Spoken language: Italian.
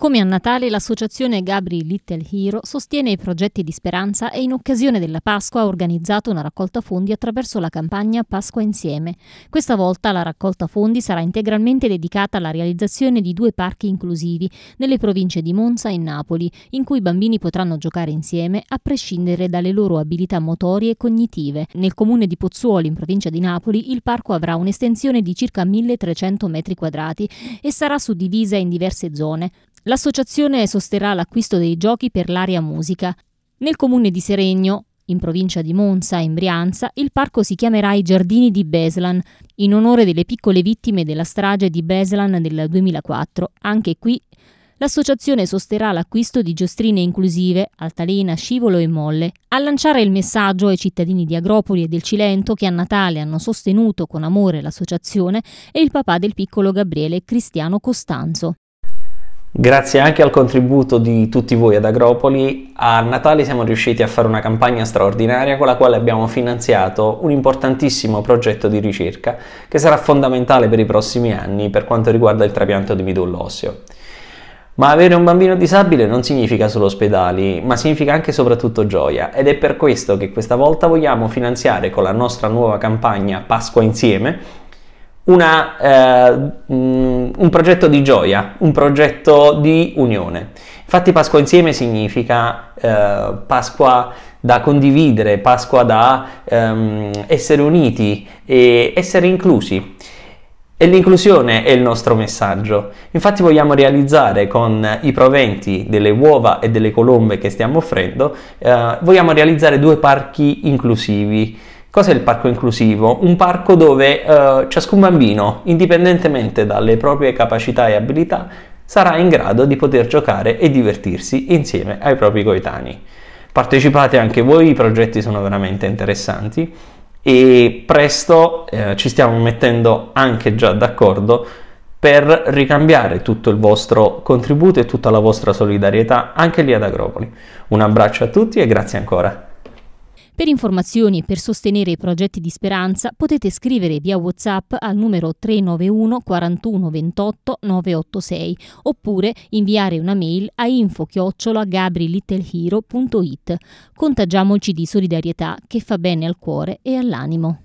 Come a Natale, l'associazione Gabri Little Hero sostiene i progetti di speranza e in occasione della Pasqua ha organizzato una raccolta fondi attraverso la campagna Pasqua Insieme. Questa volta la raccolta fondi sarà integralmente dedicata alla realizzazione di due parchi inclusivi nelle province di Monza e Napoli, in cui i bambini potranno giocare insieme a prescindere dalle loro abilità motorie e cognitive. Nel comune di Pozzuoli, in provincia di Napoli, il parco avrà un'estensione di circa 1300 metri quadrati e sarà suddivisa in diverse zone. L'associazione sosterrà l'acquisto dei giochi per l'area musica. Nel comune di Seregno, in provincia di Monza, in Brianza, il parco si chiamerà i Giardini di Beslan, in onore delle piccole vittime della strage di Beslan del 2004. Anche qui l'associazione sosterrà l'acquisto di giostrine inclusive, altalena, scivolo e molle. A lanciare il messaggio ai cittadini di Agropoli e del Cilento che a Natale hanno sostenuto con amore l'associazione è il papà del piccolo Gabriele, Cristiano Costanzo. Grazie anche al contributo di tutti voi ad Agropoli, a Natale siamo riusciti a fare una campagna straordinaria con la quale abbiamo finanziato un importantissimo progetto di ricerca che sarà fondamentale per i prossimi anni per quanto riguarda il trapianto di midollo osseo. Ma avere un bambino disabile non significa solo ospedali, ma significa anche e soprattutto gioia ed è per questo che questa volta vogliamo finanziare con la nostra nuova campagna Pasqua insieme una, eh, mm, un progetto di gioia, un progetto di unione. Infatti Pasqua insieme significa eh, Pasqua da condividere, Pasqua da ehm, essere uniti e essere inclusi. E l'inclusione è il nostro messaggio. Infatti vogliamo realizzare con i proventi delle uova e delle colombe che stiamo offrendo, eh, vogliamo realizzare due parchi inclusivi Cos'è il parco inclusivo? Un parco dove eh, ciascun bambino, indipendentemente dalle proprie capacità e abilità, sarà in grado di poter giocare e divertirsi insieme ai propri coetanei. Partecipate anche voi, i progetti sono veramente interessanti e presto eh, ci stiamo mettendo anche già d'accordo per ricambiare tutto il vostro contributo e tutta la vostra solidarietà anche lì ad Agropoli. Un abbraccio a tutti e grazie ancora. Per informazioni e per sostenere i progetti di Speranza potete scrivere via WhatsApp al numero 391 41 28 986 oppure inviare una mail a info-gabrilittlehero.it. Contagiamoci di solidarietà che fa bene al cuore e all'animo.